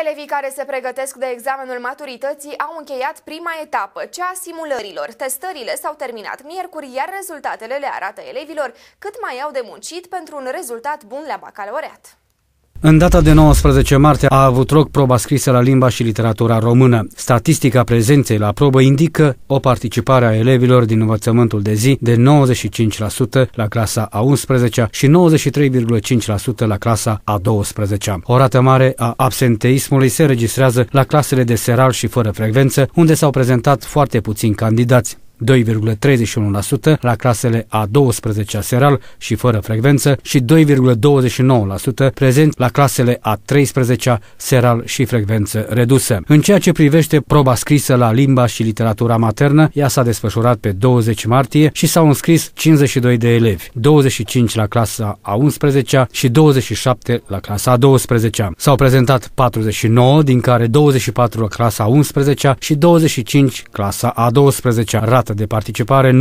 Elevii care se pregătesc de examenul maturității au încheiat prima etapă, cea a simulărilor. Testările s-au terminat miercuri, iar rezultatele le arată elevilor cât mai au de muncit pentru un rezultat bun la bacalaureat. În data de 19 martie a avut loc proba scrisă la limba și literatura română. Statistica prezenței la probă indică o participare a elevilor din învățământul de zi de 95% la clasa a 11-a și 93,5% la clasa a 12-a. O rată mare a absenteismului se registrează la clasele de seral și fără frecvență, unde s-au prezentat foarte puțini candidați. 2,31% la clasele A12 seral și fără frecvență și 2,29% prezent la clasele A13 seral și frecvență redusă. În ceea ce privește proba scrisă la limba și literatura maternă, ea s-a desfășurat pe 20 martie și s-au înscris 52 de elevi, 25 la clasa A11 și 27 la clasa A12. S-au prezentat 49, din care 24 la clasa A11 și 25 clasa A12, rată rată de participare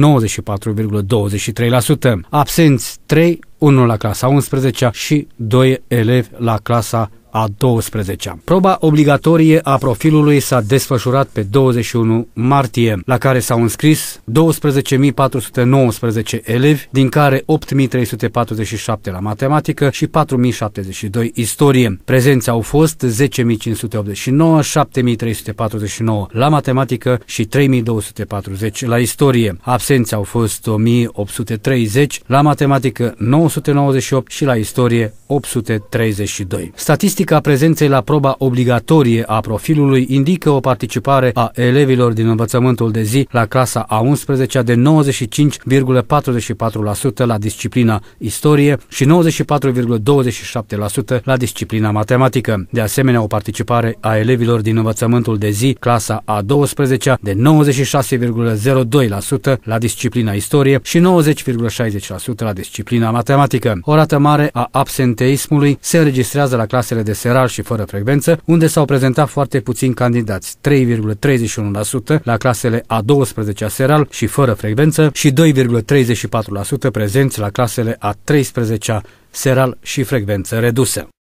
94,23%, absenți 3, 1 la clasa 11 și 2 elevi la clasa a 12-a. Proba obligatorie a profilului s-a desfășurat pe 21 martie, la care s-au înscris 12.419 elevi, din care 8.347 la matematică și 4.072 istorie. Prezenți au fost 10.589, 7.349 la matematică și 3.240 la istorie. Absenți au fost 1.830 la matematică, 998 și la istorie 832. Statistic Statistica prezenței la proba obligatorie a profilului indică o participare a elevilor din învățământul de zi la clasa a 11-a de 95,44% la disciplina istorie și 94,27% la disciplina matematică. De asemenea, o participare a elevilor din învățământul de zi clasa a 12-a de 96,02% la disciplina istorie și 90,60% la disciplina matematică. O rată mare a absenteismului se înregistrează la clasele de de seral și fără frecvență, unde s-au prezentat foarte puțini candidați, 3,31% la clasele a 12-a seral și fără frecvență și 2,34% prezenți la clasele a 13-a seral și frecvență redusă.